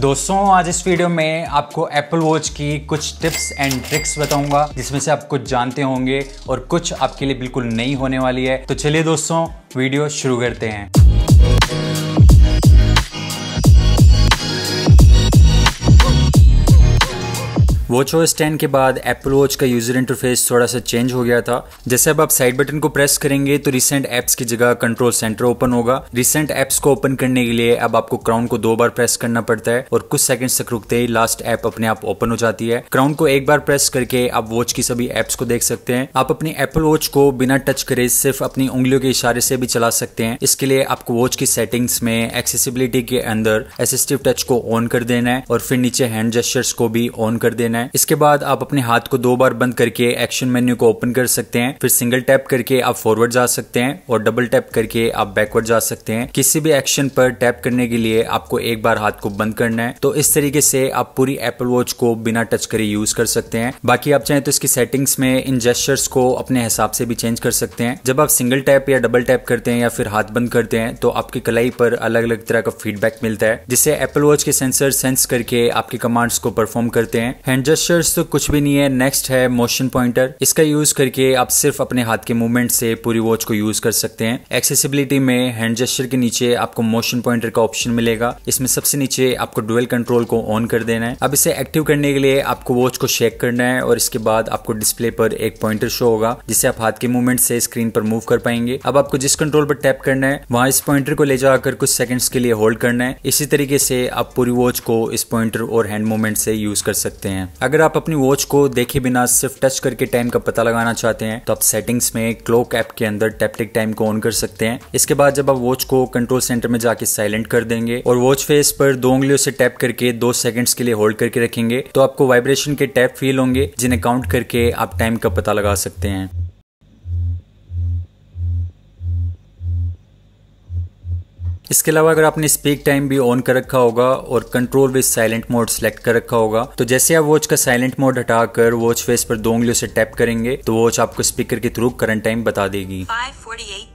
दोस्तों आज इस वीडियो में आपको एप्पल वॉच की कुछ टिप्स एंड ट्रिक्स बताऊंगा जिसमें से आप कुछ जानते होंगे और कुछ आपके लिए बिल्कुल नई होने वाली है तो चलिए दोस्तों वीडियो शुरू करते हैं वॉच ओ स्टैंड के बाद एप्पल वॉच का यूजर इंटरफेस थोड़ा सा चेंज हो गया था जैसे अब आप साइड बटन को प्रेस करेंगे तो रिसेंट एप्स की जगह कंट्रोल सेंटर ओपन होगा रिसेंट एप्स को ओपन करने के लिए अब आपको क्राउन को दो बार प्रेस करना पड़ता है और कुछ सेकंड्स तक रुकते ही लास्ट ऐप अपने आप ओपन हो जाती है क्राउन को एक बार प्रेस करके आप वॉच की सभी एप्स को देख सकते हैं आप अपनी एप्पल वॉच को बिना टच करे सिर्फ अपनी उंगलियों के इशारे से भी चला सकते हैं इसके लिए आपको वॉच की सेटिंग्स में एक्सेसिबिलिटी के अंदर एसिस्टिव टच को ऑन कर देना है और फिर नीचे हैंड जेस्टर्स को भी ऑन कर देना है है इसके बाद आप अपने हाथ को दो बार बंद करके एक्शन मेन्यू को ओपन कर सकते हैं फिर सिंगल टैप करके आप फॉरवर्ड जा सकते हैं और डबल टैप करके आप बैकवर्ड जा सकते हैं किसी भी एक्शन पर टैप करने के लिए आपको एक बार हाथ को बंद करना है तो इस तरीके से आप पूरी एप्पल वॉच को बिना टच करे यूज कर सकते हैं बाकी आप चाहें तो इसकी सेटिंग्स में इन जेस्टर्स को अपने हिसाब से भी चेंज कर सकते हैं जब आप सिंगल टैप या डबल टैप करते हैं या फिर हाथ बंद करते हैं तो आपकी कलाई पर अलग अलग तरह का फीडबैक मिलता है जिससे एप्पल वॉच के सेंसर सेंस करके आपके कमांड्स को परफॉर्म करते हैं हैंड जेस्टर्स तो कुछ भी नहीं है नेक्स्ट है मोशन पॉइंटर इसका यूज करके आप सिर्फ अपने हाथ के मूवमेंट से पूरी वॉच को यूज कर सकते हैं एक्सेसिबिलिटी में हैंड जेस्टर के नीचे आपको मोशन पॉइंटर का ऑप्शन मिलेगा इसमें सबसे नीचे आपको डुअल कंट्रोल को ऑन कर देना है अब इसे एक्टिव करने के लिए आपको वॉच को शेक करना है और इसके बाद आपको डिस्प्ले पर एक पॉइंटर शो होगा जिसे आप हाथ के मूवमेंट से स्क्रीन पर मूव कर पाएंगे अब आपको जिस कंट्रोल पर टैप करना है वहां इस पॉइंटर को ले जाकर कुछ सेकंड्स के लिए होल्ड करना है इसी तरीके से आप पूरी वॉच को इस पॉइंटर और हैंड मूवमेंट से यूज कर सकते हैं अगर आप अपनी वॉच को देखे बिना सिर्फ टच करके टाइम का पता लगाना चाहते हैं तो आप सेटिंग्स में क्लॉक ऐप के अंदर टैप्टिक टाइम को ऑन कर सकते हैं इसके बाद जब आप वॉच को कंट्रोल सेंटर में जाके साइलेंट कर देंगे और वॉच फेस पर दो उंगलियों से टैप करके दो सेकंड्स के लिए होल्ड करके रखेंगे तो आपको वाइब्रेशन के टैप फील होंगे जिन्हें काउंट करके आप टाइम का पता लगा सकते हैं इसके अलावा अगर आपने स्पीक टाइम भी ऑन कर रखा होगा और control with silent mode select कर रखा होगा तो जैसे आप वॉच का साइलेंट मोड हटाकर वॉच फेस पर दो उंगलियों से टैप करेंगे तो वॉच आपको स्पीकर के थ्रू करंट टाइम बता देगी 548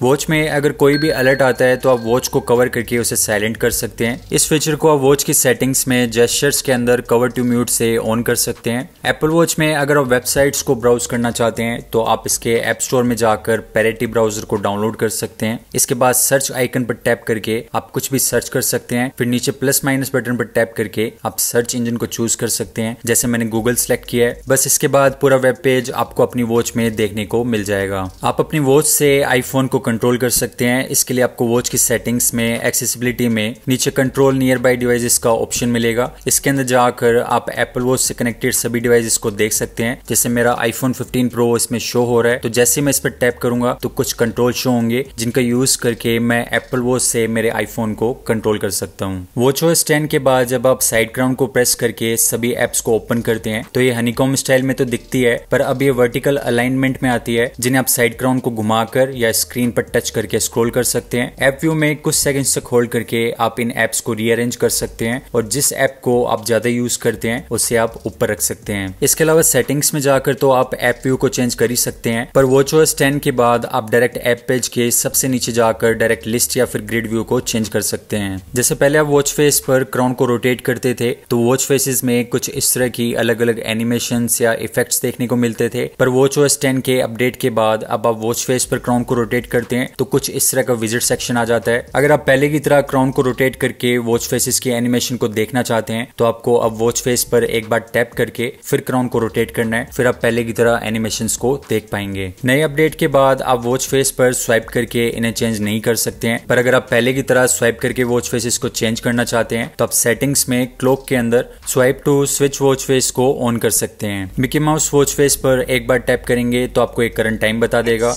वॉच में अगर कोई भी अलर्ट आता है तो आप वॉच को कवर करके उसे साइलेंट कर सकते हैं इस फीचर को आप वॉच की सेटिंग्स में जेस्टर्स के अंदर कवर टू म्यूट से ऑन कर सकते हैं एप्पल वॉच में अगर आप वेबसाइट्स को ब्राउज करना चाहते हैं तो आप इसके ऐप स्टोर में जाकर पैरेटी ब्राउजर को डाउनलोड कर सकते हैं इसके बाद सर्च आइकन पर टैप करके आप कुछ भी सर्च कर सकते हैं फिर नीचे प्लस माइनस बटन पर टैप करके आप सर्च इंजन को चूज कर सकते हैं जैसे मैंने गूगल सेलेक्ट किया है बस इसके बाद पूरा वेब पेज आपको अपनी वॉच में देखने को मिल जाएगा आप अपनी वॉच से आईफोन को कंट्रोल कर सकते हैं इसके लिए आपको वॉच की सेटिंग्स में एक्सेसिबिलिटी में नीचे कंट्रोल नियर बाई डिवाइस का ऑप्शन मिलेगा इसके अंदर जाकर आप एप्पल वॉच से कनेक्टेड सभी डिवाइस को देख सकते हैं जैसे मेरा आईफोन 15 प्रो इसमें शो हो रहा है तो जैसे मैं इस पर टैप करूंगा तो कुछ कंट्रोल शो होंगे जिनका यूज करके मैं एप्पल वॉच से मेरे आईफोन को कंट्रोल कर सकता हूँ वॉच ओएस टेन के बाद जब आप साइड क्राउन को प्रेस करके सभी एप्स को ओपन करते हैं तो ये हनीकॉम स्टाइल में तो दिखती है पर अब ये वर्टिकल अलाइनमेंट में आती है जिन्हें आप साइड क्राउन को घुमाकर या स्क्रीन पर टच करके स्क्रॉल कर सकते हैं ऐप व्यू में कुछ सेकंड्स तक होल्ड करके आप इन एप्स को रीअरेंज कर सकते हैं और जिस ऐप को आप ज्यादा यूज करते हैं उसे आप ऊपर रख सकते हैं इसके अलावा सेटिंग्स में जाकर तो आप ऐप व्यू को चेंज कर ही सकते हैं पर वो चोस टेन के बाद आप डायरेक्ट ऐप पेज के सबसे नीचे जाकर डायरेक्ट लिस्ट या फिर ग्रिड व्यू को चेंज कर सकते हैं जैसे पहले आप वॉच फेस पर क्राउन को रोटेट करते थे तो वॉच फेसेस में कुछ इस तरह की अलग अलग एनिमेशन या इफेक्ट्स देखने को मिलते थे पर वॉच ओएस टेन के अपडेट के बाद अब आप वॉच फेस पर क्राउन को रोटेट कर करते हैं तो कुछ इस तरह का विजिट सेक्शन आ जाता है अगर आप पहले की तरह क्राउन को रोटेट करके वॉच फेसिस की एनिमेशन को देखना चाहते हैं तो आपको अब वॉच फेस पर एक बार टैप करके फिर क्राउन को रोटेट करना है फिर आप पहले की तरह एनिमेशन को देख पाएंगे नए अपडेट के बाद आप वॉच फेस पर स्वाइप करके इन्हें चेंज नहीं कर सकते हैं पर अगर आप पहले की तरह स्वाइप करके वॉच फेसिस को चेंज करना चाहते हैं तो आप सेटिंग्स में क्लोक के अंदर swipe to switch watch face को ऑन कर सकते हैं मिकी माउस वॉच फेस पर एक बार टैप करेंगे तो आपको एक करंट टाइम बता देगा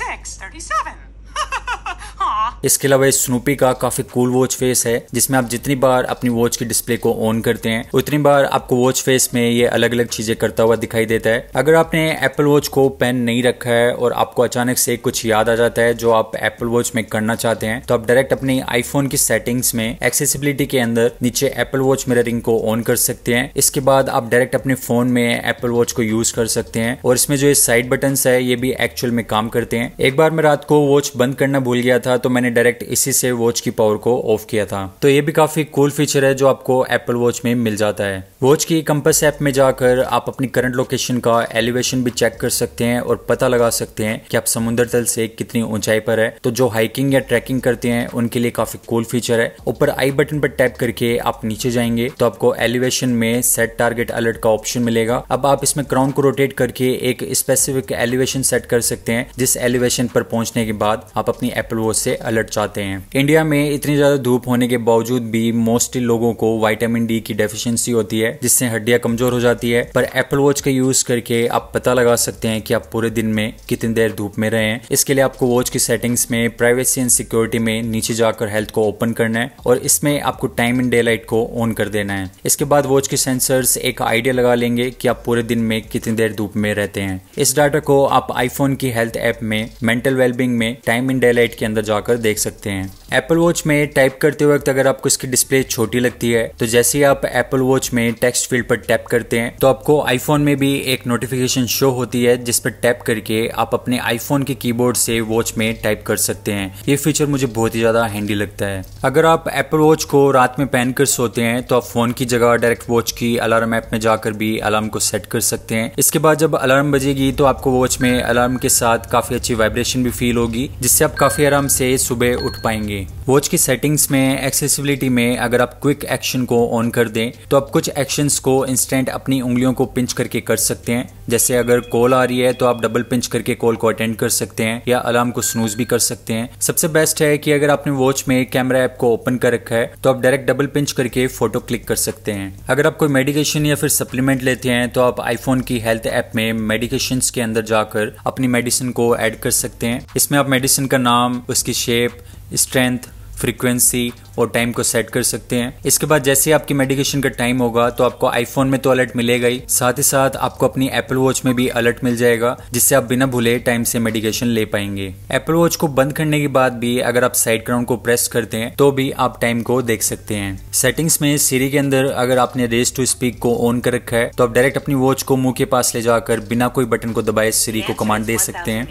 इसके अलावा इस स्नूपी का काफी कूल वॉच फेस है जिसमें आप जितनी बार अपनी वॉच की डिस्प्ले को ऑन करते हैं उतनी बार आपको वॉच फेस में ये अलग अलग चीजें करता हुआ दिखाई देता है अगर आपने एप्पल वॉच को पेन नहीं रखा है और आपको अचानक से कुछ याद आ जाता है जो आप एप्पल वॉच में करना चाहते हैं तो आप डायरेक्ट अपनी आईफोन की सेटिंग्स में एक्सेसिबिलिटी के अंदर नीचे एप्पल वॉच मिररिंग को ऑन कर सकते हैं इसके बाद आप डायरेक्ट अपने फोन में एप्पल वॉच को यूज कर सकते हैं और इसमें जो ये साइड बटन है ये भी एक्चुअल में काम करते हैं एक बार मैं रात को वॉच बंद करना भूल गया था तो मैंने मैंने डायरेक्ट इसी से वॉच की पावर को ऑफ किया था तो ये भी काफी कूल फीचर है जो आपको एप्पल वॉच में मिल जाता है वॉच की कंपस ऐप में जाकर आप अपनी करंट लोकेशन का एलिवेशन भी चेक कर सकते हैं और पता लगा सकते हैं कि आप समुद्र तल से कितनी ऊंचाई पर है तो जो हाइकिंग या ट्रैकिंग करते हैं उनके लिए काफी कूल फीचर है ऊपर आई बटन पर टैप करके आप नीचे जाएंगे तो आपको एलिवेशन में सेट टारगेट अलर्ट का ऑप्शन मिलेगा अब आप इसमें क्राउन को रोटेट करके एक स्पेसिफिक एलिवेशन सेट कर सकते हैं जिस एलिवेशन पर पहुंचने के बाद आप अपनी एप्पल वॉच से अलर्ट अलर्ट चाहते हैं इंडिया में इतनी ज्यादा धूप होने के बावजूद भी मोस्टली लोगों को वाइटामिन डी की डेफिशिएंसी होती है जिससे हड्डियां कमजोर हो जाती है पर एप्पल वॉच का यूज करके आप पता लगा सकते हैं कि आप पूरे दिन में कितनी देर धूप में रहे हैं इसके लिए आपको वॉच की सेटिंग्स में प्राइवेसी एंड सिक्योरिटी में नीचे जाकर हेल्थ को ओपन करना है और इसमें आपको टाइम एंड डे को ऑन कर देना है इसके बाद वॉच के सेंसर्स एक आइडिया लगा लेंगे कि आप पूरे दिन में कितनी देर धूप में रहते हैं इस डाटा को आप आईफोन की हेल्थ ऐप में मेंटल वेलबींग में टाइम इन डे के अंदर जाकर देख सकते हैं एप्पल वॉच में टाइप करते वक्त अगर आपको इसकी डिस्प्ले छोटी लगती है तो जैसे ही आप एप्पल वॉच में टेक्स्ट फील्ड पर टैप करते हैं तो आपको आईफोन में भी एक नोटिफिकेशन शो होती है जिस पर टैप करके आप अपने आईफोन के कीबोर्ड से वॉच में टाइप कर सकते हैं ये फीचर मुझे बहुत ही ज्यादा हैंडी लगता है अगर आप एप्पल वॉच को रात में पहनकर सोते हैं तो आप फोन की जगह डायरेक्ट वॉच की अलार्म ऐप में जाकर भी अलार्म को सेट कर सकते हैं इसके बाद जब अलार्म बजेगी तो आपको वॉच में अलार्म के साथ काफी अच्छी वाइब्रेशन भी फील होगी जिससे आप काफी आराम से सुबह उठ पाएंगे मिलेगी वॉच की सेटिंग्स में एक्सेसिबिलिटी में अगर आप क्विक एक्शन को ऑन कर दें तो आप कुछ एक्शन को इंस्टेंट अपनी उंगलियों को पिंच करके कर सकते हैं जैसे अगर कॉल आ रही है तो आप डबल पिंच करके कॉल को अटेंड कर सकते हैं या अलार्म को स्नूज भी कर सकते हैं सबसे बेस्ट है कि अगर आपने वॉच में कैमरा ऐप को ओपन कर रखा है तो आप डायरेक्ट डबल पिंच करके फोटो क्लिक कर सकते हैं अगर आप कोई मेडिकेशन या फिर सप्लीमेंट लेते हैं तो आप आईफोन की हेल्थ ऐप में मेडिकेशन के अंदर जाकर अपनी मेडिसिन को एड कर सकते हैं इसमें आप मेडिसिन का नाम उसकी शेप स्ट्रेंथ फ्रीक्वेंसी और टाइम को सेट कर सकते हैं इसके बाद जैसे आपकी मेडिकेशन का टाइम होगा तो आपको आईफोन में तो अलर्ट मिलेगा ही साथ ही साथ आपको अपनी एप्पल वॉच में भी अलर्ट मिल जाएगा जिससे आप बिना भूले टाइम से मेडिकेशन ले पाएंगे एप्पल वॉच को बंद करने के बाद भी अगर आप साइड ग्राउंड को प्रेस करते हैं तो भी आप टाइम को देख सकते हैं सेटिंग्स में सीरी के अंदर अगर आपने रेस टू स्पीक को ऑन कर रखा है तो आप डायरेक्ट अपनी वॉच को मुंह के पास ले जाकर बिना कोई बटन को दबाए सीरी को कमांड दे सकते हैं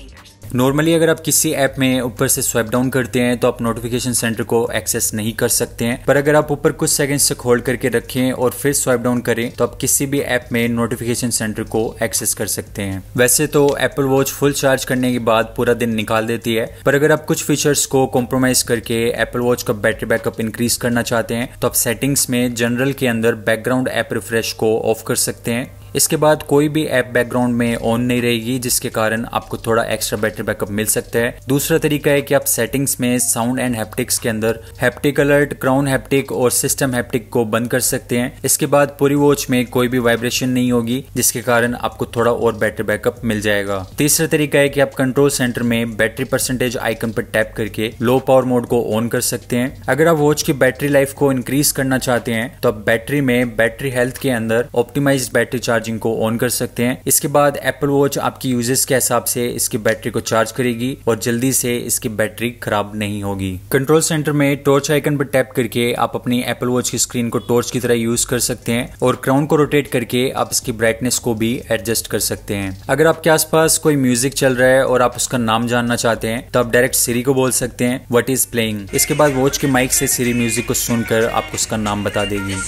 नॉर्मली अगर आप किसी ऐप में ऊपर से स्वाइप डाउन करते हैं तो आप नोटिफिकेशन सेंटर को एक्सेस नहीं कर सकते हैं पर अगर आप ऊपर कुछ सेकंड्स तक होल्ड करके रखें और फिर स्वाइप डाउन करें तो आप किसी भी ऐप में नोटिफिकेशन सेंटर को एक्सेस कर सकते हैं वैसे तो एप्पल वॉच फुल चार्ज करने के बाद पूरा दिन निकाल देती है पर अगर आप कुछ फीचर्स को कॉम्प्रोमाइज करके एप्पल वॉच का बैटरी बैकअप इंक्रीज करना चाहते हैं तो आप सेटिंग्स में जनरल के अंदर बैकग्राउंड ऐप रिफ्रेश को ऑफ कर सकते हैं इसके बाद कोई भी ऐप बैकग्राउंड में ऑन नहीं रहेगी जिसके कारण आपको थोड़ा एक्स्ट्रा बैटरी बैकअप मिल सकता है दूसरा तरीका है कि आप सेटिंग्स में साउंड एंड हैप्टिक्स के अंदर हैप्टिक अलर्ट क्राउन हैप्टिक और सिस्टम हैप्टिक को बंद कर सकते हैं इसके बाद पूरी वॉच में कोई भी वाइब्रेशन नहीं होगी जिसके कारण आपको थोड़ा और बैटरी बैकअप मिल जाएगा तीसरा तरीका है कि आप कंट्रोल सेंटर में बैटरी परसेंटेज आइकन पर टैप करके लो पावर मोड को ऑन कर सकते हैं अगर आप वॉच की बैटरी लाइफ को इंक्रीज करना चाहते हैं तो आप बैटरी में बैटरी हेल्थ के अंदर ऑप्टिमाइज बैटरी चार्ज चार्जिंग को ऑन कर सकते हैं इसके बाद एप्पल वॉच आपकी यूजेस के हिसाब से इसकी बैटरी को चार्ज करेगी और जल्दी से इसकी बैटरी खराब नहीं होगी कंट्रोल सेंटर में टॉर्च आइकन पर टैप करके आप अपनी एप्पल वॉच की स्क्रीन को टॉर्च की तरह यूज कर सकते हैं और क्राउन को रोटेट करके आप इसकी ब्राइटनेस को भी एडजस्ट कर सकते हैं अगर आपके आसपास कोई म्यूजिक चल रहा है और आप उसका नाम जानना चाहते हैं तो आप डायरेक्ट सीरी को बोल सकते हैं वट इज प्लेइंग इसके बाद वॉच के माइक से सीरी म्यूजिक को सुनकर आपको उसका नाम बता देगी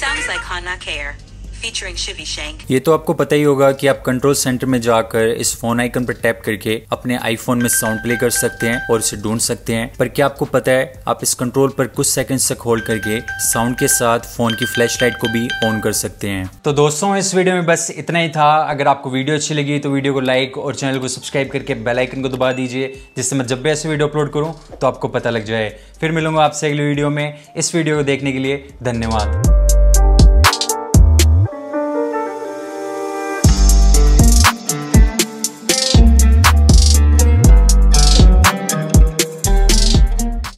ये तो आपको पता ही होगा कि आप कंट्रोल सेंटर में जाकर इस फोन आइकन पर टैप करके अपने आईफोन में साउंड प्ले कर सकते हैं और इसे ढूंढ सकते हैं पर क्या आपको पता है आप इस कंट्रोल पर कुछ सेकंड तक होल्ड करके साउंड के साथ फोन की फ्लैश लाइट को भी ऑन कर सकते हैं तो दोस्तों इस वीडियो में बस इतना ही था अगर आपको वीडियो अच्छी लगी तो वीडियो को लाइक और चैनल को सब्सक्राइब करके बेलाइकन को दबा दीजिए जिससे मैं जब भी ऐसे वीडियो अपलोड करूँ तो आपको पता लग जाए फिर मिलूंगा आपसे अगले वीडियो में इस वीडियो को देखने के लिए धन्यवाद